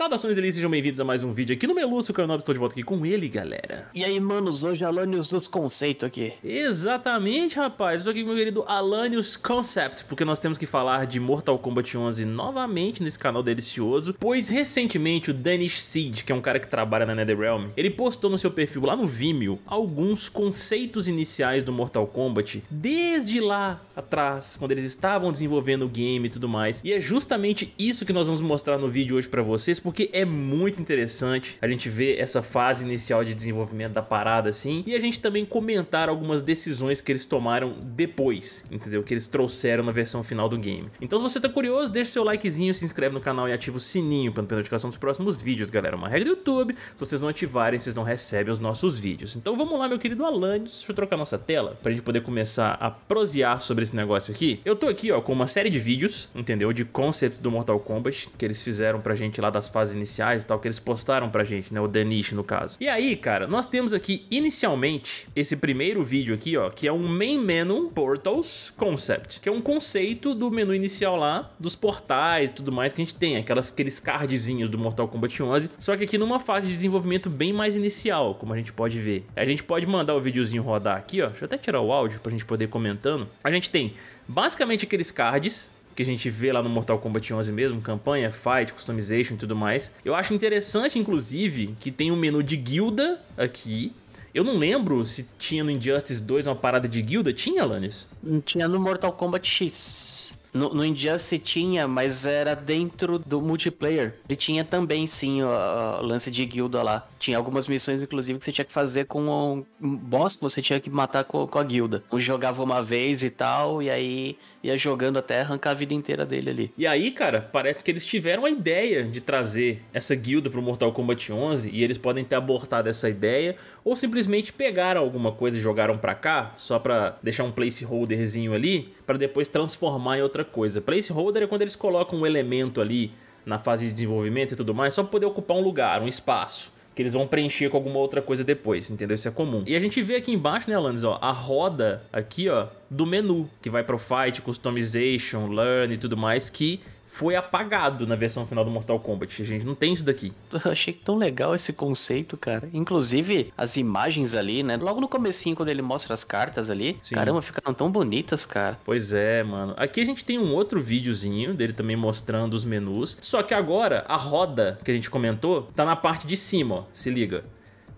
Saudações delícias, sejam bem-vindos a mais um vídeo aqui no Meluço, que Eu é não estou de volta aqui com ele, galera. E aí, manos, hoje Alanios dos Conceito aqui. Exatamente, rapaz, estou aqui com meu querido Alanios Concept, porque nós temos que falar de Mortal Kombat 11 novamente nesse canal delicioso, pois recentemente o Danish Seed, que é um cara que trabalha na NetherRealm, ele postou no seu perfil lá no Vimeo alguns conceitos iniciais do Mortal Kombat desde lá atrás, quando eles estavam desenvolvendo o game e tudo mais, e é justamente isso que nós vamos mostrar no vídeo hoje para vocês, porque porque é muito interessante a gente ver essa fase inicial de desenvolvimento da parada assim, e a gente também comentar algumas decisões que eles tomaram depois, entendeu? Que eles trouxeram na versão final do game. Então se você tá curioso, deixa seu likezinho, se inscreve no canal e ativa o sininho para não perder notificação dos próximos vídeos, galera. Uma regra do YouTube, se vocês não ativarem, vocês não recebem os nossos vídeos. Então vamos lá, meu querido Alan, deixa eu trocar nossa tela pra gente poder começar a prosear sobre esse negócio aqui. Eu tô aqui, ó, com uma série de vídeos, entendeu? De conceitos do Mortal Kombat que eles fizeram pra gente lá das fases fases iniciais e tal, que eles postaram pra gente, né? O Danish, no caso. E aí, cara, nós temos aqui, inicialmente, esse primeiro vídeo aqui, ó, que é um Main Menu Portals Concept, que é um conceito do menu inicial lá, dos portais e tudo mais que a gente tem, aquelas, aqueles cardzinhos do Mortal Kombat 11, só que aqui numa fase de desenvolvimento bem mais inicial, como a gente pode ver. A gente pode mandar o videozinho rodar aqui, ó, deixa eu até tirar o áudio pra gente poder ir comentando. A gente tem basicamente aqueles cards que a gente vê lá no Mortal Kombat 11 mesmo, campanha, fight, customization e tudo mais. Eu acho interessante, inclusive, que tem um menu de guilda aqui, eu não lembro se tinha no Injustice 2 uma parada de guilda. Tinha, Lannis? Hum, tinha no Mortal Kombat X. No, no Injustice tinha, mas era dentro do multiplayer. E tinha também, sim, o, o, lance de guilda lá. Tinha algumas missões, inclusive, que você tinha que fazer com um boss que você tinha que matar com, com a guilda. Um jogava uma vez e tal, e aí ia jogando até arrancar a vida inteira dele ali. E aí, cara, parece que eles tiveram a ideia de trazer essa guilda pro Mortal Kombat 11 e eles podem ter abortado essa ideia ou simplesmente pegaram alguma coisa e jogaram para cá só para deixar um placeholderzinho ali para depois transformar em outra coisa. Placeholder é quando eles colocam um elemento ali na fase de desenvolvimento e tudo mais, só para poder ocupar um lugar, um espaço que eles vão preencher com alguma outra coisa depois, entendeu? Isso é comum. E a gente vê aqui embaixo, né, Alanis, ó, a roda aqui, ó, do menu, que vai pro Fight, Customization, Learn e tudo mais, que foi apagado na versão final do Mortal Kombat. A gente não tem isso daqui. Eu achei tão legal esse conceito, cara. Inclusive, as imagens ali, né? Logo no comecinho, quando ele mostra as cartas ali, Sim. caramba, ficaram tão bonitas, cara. Pois é, mano. Aqui a gente tem um outro videozinho dele também mostrando os menus. Só que agora, a roda que a gente comentou, tá na parte de cima, ó. Se liga.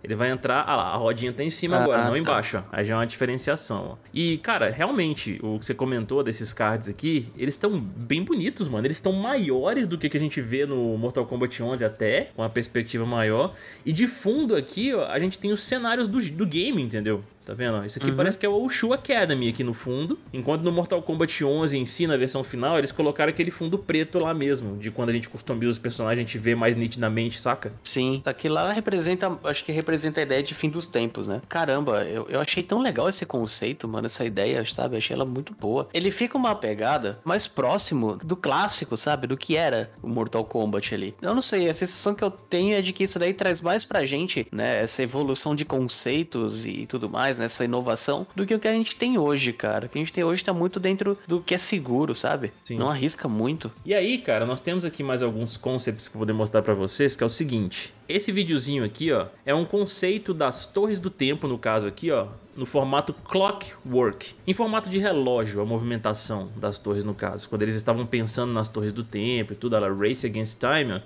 Ele vai entrar, ah lá, a rodinha tá em cima ah, agora, não tá. embaixo, ó. Aí já é uma diferenciação, ó. E, cara, realmente, o que você comentou desses cards aqui, eles estão bem bonitos, mano. Eles estão maiores do que, que a gente vê no Mortal Kombat 11 até, com uma perspectiva maior. E de fundo aqui, ó, a gente tem os cenários do, do game, entendeu? Tá vendo? Isso aqui uhum. parece que é o Wushu Academy aqui no fundo. Enquanto no Mortal Kombat 11 em si, na versão final, eles colocaram aquele fundo preto lá mesmo. De quando a gente customiza os personagens, a gente vê mais nitidamente, saca? Sim. Aqui lá representa, acho que representa a ideia de fim dos tempos, né? Caramba, eu, eu achei tão legal esse conceito, mano, essa ideia, sabe? achei ela muito boa. Ele fica uma pegada mais próximo do clássico, sabe? Do que era o Mortal Kombat ali. Eu não sei, a sensação que eu tenho é de que isso daí traz mais pra gente, né? Essa evolução de conceitos e tudo mais nessa inovação do que o que a gente tem hoje, cara. O que a gente tem hoje tá muito dentro do que é seguro, sabe? Sim. Não arrisca muito. E aí, cara, nós temos aqui mais alguns concepts que eu vou demonstrar para vocês, que é o seguinte. Esse videozinho aqui, ó, é um conceito das torres do tempo, no caso aqui, ó, no formato clockwork, em formato de relógio, a movimentação das torres no caso, quando eles estavam pensando nas torres do tempo e tudo, ela race against time,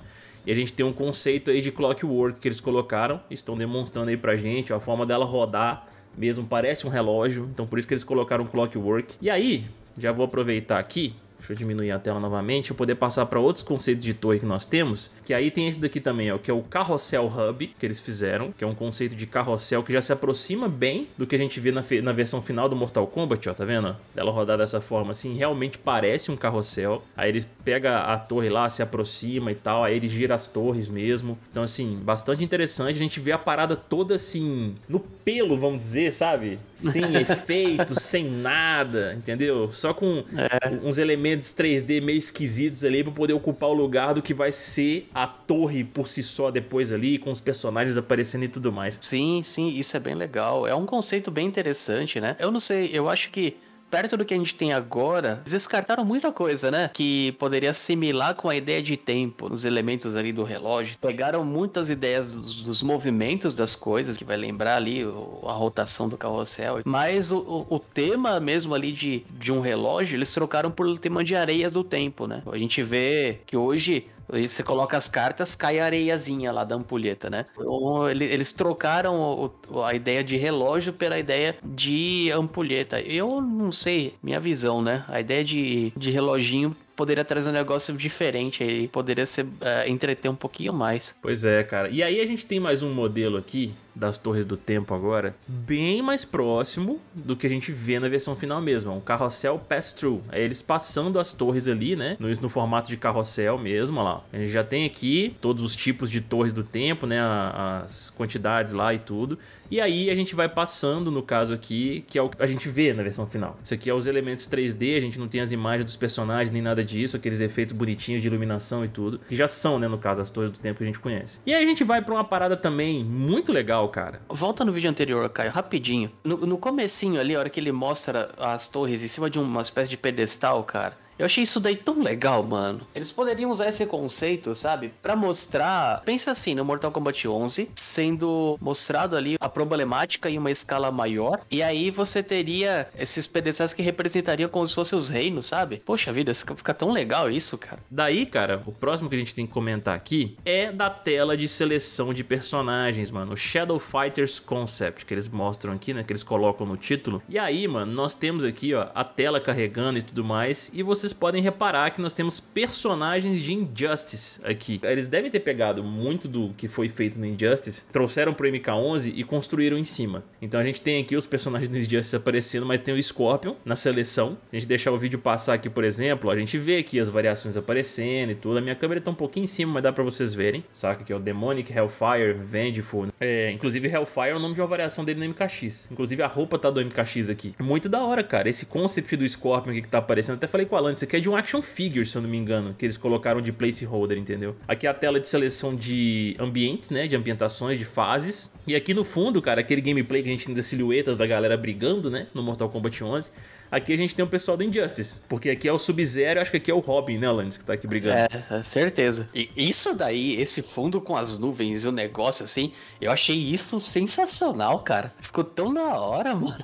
e a gente tem um conceito aí de clockwork que eles colocaram, estão demonstrando aí pra gente ó, a forma dela rodar mesmo, parece um relógio, então por isso que eles colocaram Clockwork. E aí, já vou aproveitar aqui Deixa eu diminuir a tela novamente, eu poder passar para outros conceitos de torre que nós temos, que aí tem esse daqui também, ó, que é o Carrossel Hub, que eles fizeram, que é um conceito de carrossel que já se aproxima bem do que a gente vê na, na versão final do Mortal Kombat, ó, tá vendo? Dela rodar dessa forma, assim, realmente parece um carrossel. Aí eles pega a torre lá, se aproxima e tal, aí ele gira as torres mesmo. Então, assim, bastante interessante. A gente vê a parada toda, assim, no pelo, vamos dizer, sabe? Sem efeito, sem nada, entendeu? Só com é. uns elementos movimentos 3D meio esquisitos ali para poder ocupar o lugar do que vai ser a torre por si só depois ali, com os personagens aparecendo e tudo mais. Sim, sim, isso é bem legal. É um conceito bem interessante, né? Eu não sei, eu acho que perto do que a gente tem agora, descartaram muita coisa, né? Que poderia assimilar com a ideia de tempo, nos elementos ali do relógio. Pegaram muitas ideias dos, dos movimentos das coisas, que vai lembrar ali o, a rotação do carrossel. Mas o, o, o, tema mesmo ali de, de um relógio, eles trocaram por tema de areias do tempo, né? A gente vê que hoje e você coloca as cartas, cai a areiazinha lá da ampulheta, né? Ou eles trocaram a ideia de relógio pela ideia de ampulheta. Eu não sei, minha visão, né? A ideia de, de reloginho poderia trazer um negócio diferente aí, poderia ser uh, entreter um pouquinho mais. Pois é, cara. E aí a gente tem mais um modelo aqui das Torres do Tempo agora, bem mais próximo do que a gente vê na versão final mesmo. É um carrossel pass-through. É eles passando as torres ali, né? No, no formato de carrossel mesmo, lá. A gente já tem aqui todos os tipos de torres do tempo, né? As quantidades lá e tudo. E aí a gente vai passando, no caso aqui, que é o que a gente vê na versão final. Isso aqui é os elementos 3D, a gente não tem as imagens dos personagens nem nada disso, aqueles efeitos bonitinhos de iluminação e tudo, que já são, né, no caso, as torres do tempo que a gente conhece. E aí a gente vai para uma parada também muito legal legal, cara. Volta no vídeo anterior, Caio, rapidinho. No, no comecinho ali, a hora que ele mostra as torres em cima de uma espécie de pedestal, cara eu achei isso daí tão legal, mano. Eles poderiam usar esse conceito, sabe? para mostrar. Pensa assim, no Mortal Kombat 11, sendo mostrado ali a problemática em uma escala maior. E aí você teria esses pedestais que representariam como se fossem os reinos, sabe? Poxa vida, fica tão legal isso, cara. Daí, cara, o próximo que a gente tem que comentar aqui é da tela de seleção de personagens, mano. O Shadow Fighters Concept, que eles mostram aqui, né? Que eles colocam no título. E aí, mano, nós temos aqui, ó, a tela carregando e tudo mais. E você vocês podem reparar que nós temos personagens de Injustice aqui. Eles devem ter pegado muito do que foi feito no Injustice, trouxeram pro MK11 e construíram em cima. Então a gente tem aqui os personagens do Injustice aparecendo, mas tem o Scorpion na seleção. A gente deixar o vídeo passar aqui, por exemplo, a gente vê aqui as variações aparecendo e tudo. A minha câmera tá um pouquinho em cima, mas dá pra vocês verem. Saca que é o Demonic, Hellfire, Vengeful. É, inclusive Hellfire é o nome de uma variação dele no MKX. Inclusive a roupa tá do MKX aqui. É muito da hora, cara. Esse concept do Scorpion aqui que tá aparecendo. Até falei com a Alan você quer é de um action figure, se eu não me engano, que eles colocaram de placeholder, entendeu? Aqui é a tela de seleção de ambientes, né? De ambientações, de fases. E aqui no fundo, cara, aquele gameplay que a gente tem das silhuetas da galera brigando, né? No Mortal Kombat 11. Aqui a gente tem o pessoal do Injustice, porque aqui é o Sub-Zero, acho que aqui é o Robin, né, Lance, que tá aqui brigando. É, é, certeza. E isso daí, esse fundo com as nuvens e o negócio assim, eu achei isso sensacional, cara. Ficou tão na hora, mano.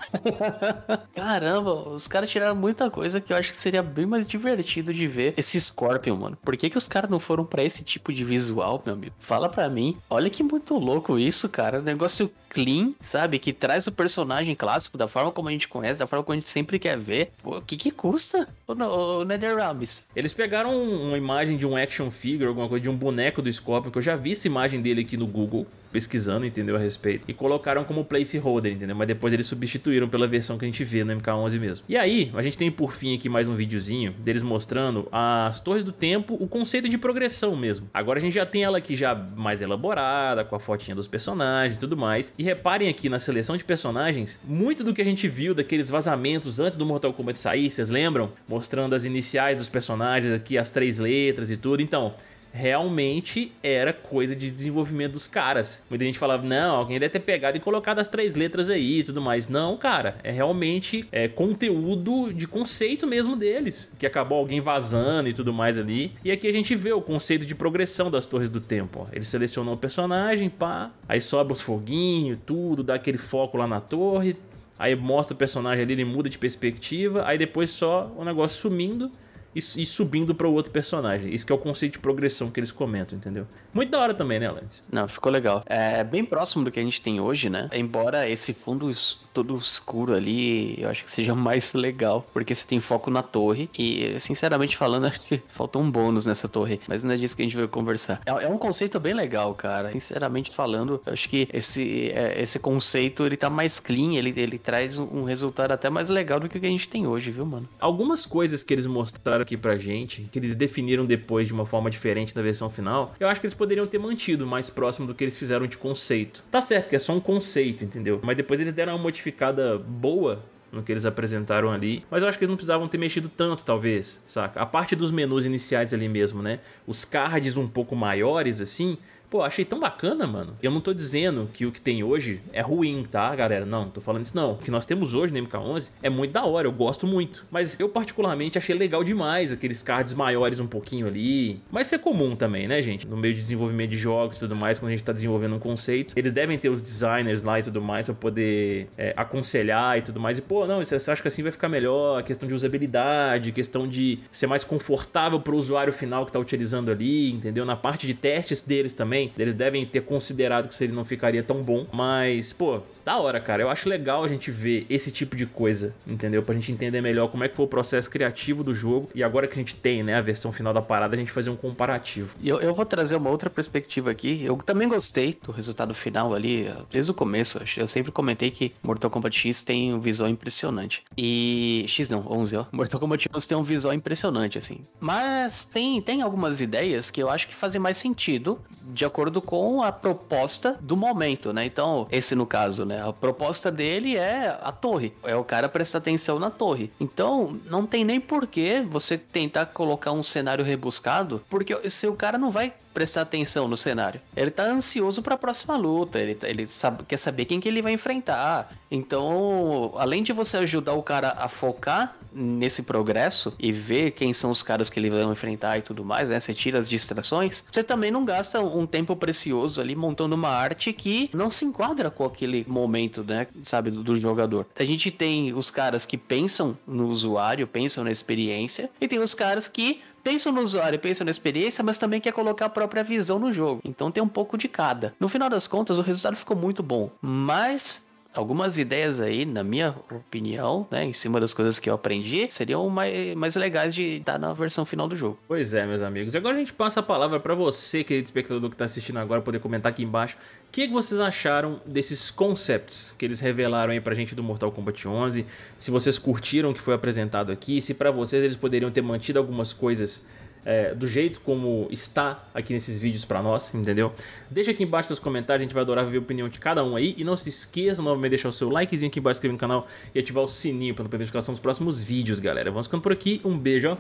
Caramba, os caras tiraram muita coisa que eu acho que seria bem mais divertido de ver esse Scorpion, mano. Por que, que os caras não foram para esse tipo de visual, meu amigo? Fala pra mim. Olha que muito louco isso, cara. negócio clean, sabe? Que traz o personagem clássico da forma como a gente conhece, da forma como a gente sempre quer ver. O que que custa o, o NetherRealms? Eles pegaram uma imagem de um action figure, alguma coisa, de um boneco do Scorpion, que eu já vi essa imagem dele aqui no Google pesquisando, entendeu, a respeito, e colocaram como placeholder, entendeu? Mas depois eles substituíram pela versão que a gente vê no MK11 mesmo. E aí, a gente tem por fim aqui mais um videozinho deles mostrando as Torres do Tempo, o conceito de progressão mesmo. Agora a gente já tem ela aqui já mais elaborada, com a fotinha dos personagens e tudo mais. E reparem aqui na seleção de personagens, muito do que a gente viu daqueles vazamentos antes do Mortal Kombat sair, vocês lembram? Mostrando as iniciais dos personagens aqui, as três letras e tudo. Então, realmente era coisa de desenvolvimento dos caras. Muita gente falava, não, alguém deve ter pegado e colocado as três letras aí e tudo mais. Não, cara, é realmente é, conteúdo de conceito mesmo deles, que acabou alguém vazando e tudo mais ali. E aqui a gente vê o conceito de progressão das Torres do Tempo. Ó. Ele selecionou o personagem, pá, aí sobe os foguinhos, tudo, dá aquele foco lá na torre, aí mostra o personagem ali, ele muda de perspectiva, aí depois só o negócio sumindo e, e subindo para o outro personagem. Isso que é o conceito de progressão que eles comentam, entendeu? Muito da hora também, né, Lance? Não, ficou legal. É bem próximo do que a gente tem hoje, né? Embora esse fundo todo escuro ali, eu acho que seja mais legal, porque você tem foco na torre e, sinceramente falando, acho que faltou um bônus nessa torre, mas não é disso que a gente vai conversar. É, é um conceito bem legal, cara. Sinceramente falando, eu acho que esse, é, esse conceito, ele tá mais clean, ele, ele traz um resultado até mais legal do que o que a gente tem hoje, viu, mano? Algumas coisas que eles mostraram aqui pra gente, que eles definiram depois de uma forma diferente na versão final, eu acho que eles poderiam ter mantido mais próximo do que eles fizeram de conceito. Tá certo que é só um conceito, entendeu? Mas depois eles deram uma modificada boa no que eles apresentaram ali. Mas eu acho que eles não precisavam ter mexido tanto, talvez, saca? A parte dos menus iniciais ali mesmo, né? Os cards um pouco maiores, assim, Pô, achei tão bacana, mano. Eu não tô dizendo que o que tem hoje é ruim, tá, galera? Não, tô falando isso não. O que nós temos hoje no MK11 é muito da hora, eu gosto muito. Mas eu particularmente achei legal demais aqueles cards maiores um pouquinho ali. Mas isso é comum também, né, gente? No meio de desenvolvimento de jogos e tudo mais, quando a gente tá desenvolvendo um conceito, eles devem ter os designers lá e tudo mais pra poder é, aconselhar e tudo mais. E, pô, não, você acha que assim vai ficar melhor? Questão de usabilidade, questão de ser mais confortável pro usuário final que tá utilizando ali, entendeu? Na parte de testes deles também, também. Eles devem ter considerado que se ele não ficaria tão bom. Mas, pô, da hora, cara. Eu acho legal a gente ver esse tipo de coisa, entendeu? Pra gente entender melhor como é que foi o processo criativo do jogo. E agora que a gente tem, né, a versão final da parada, a gente fazer um comparativo. E eu, eu vou trazer uma outra perspectiva aqui. Eu também gostei do resultado final ali, desde o começo. Eu sempre comentei que Mortal Kombat X tem um visual impressionante. E. X não, 11, ó. Mortal Kombat X tem um visual impressionante, assim. Mas tem, tem algumas ideias que eu acho que fazem mais sentido de acordo com a proposta do momento, né? Então, esse no caso, né? A proposta dele é a torre. É o cara prestar atenção na torre. Então, não tem nem porquê você tentar colocar um cenário rebuscado, porque se o cara não vai prestar atenção no cenário. Ele tá ansioso para a próxima luta, ele, tá, ele sabe, quer saber quem que ele vai enfrentar, então, além de você ajudar o cara a focar nesse progresso e ver quem são os caras que ele vai enfrentar e tudo mais, né? Você tira as distrações. Você também não gasta um tempo precioso ali montando uma arte que não se enquadra com aquele momento, né? Sabe, do, do jogador. A gente tem os caras que pensam no usuário, pensam na experiência, e tem os caras que pensam no usuário, pensam na experiência, mas também quer colocar a própria visão no jogo. Então tem um pouco de cada. No final das contas, o resultado ficou muito bom, mas algumas ideias aí, na minha opinião, né, em cima das coisas que eu aprendi, seriam mais, mais legais de dar na versão final do jogo. Pois é, meus amigos. E agora a gente passa a palavra para você, querido espectador que está assistindo agora, poder comentar aqui embaixo. O que, que vocês acharam desses concepts que eles revelaram aí pra gente do Mortal Kombat 11? Se vocês curtiram o que foi apresentado aqui, se para vocês eles poderiam ter mantido algumas coisas é, do jeito como está aqui nesses vídeos para nós, entendeu? Deixa aqui embaixo seus comentários, a gente vai adorar ver a opinião de cada um aí. E não se esqueça novamente de deixar o seu likezinho aqui embaixo, inscrever no canal e ativar o sininho para não perder a notificação dos próximos vídeos, galera. Vamos ficando por aqui, um beijo, ó.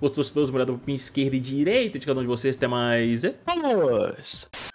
Gostou? Se todos, uma olhada pra esquerda e direita de cada um de vocês. Até mais. Vamos!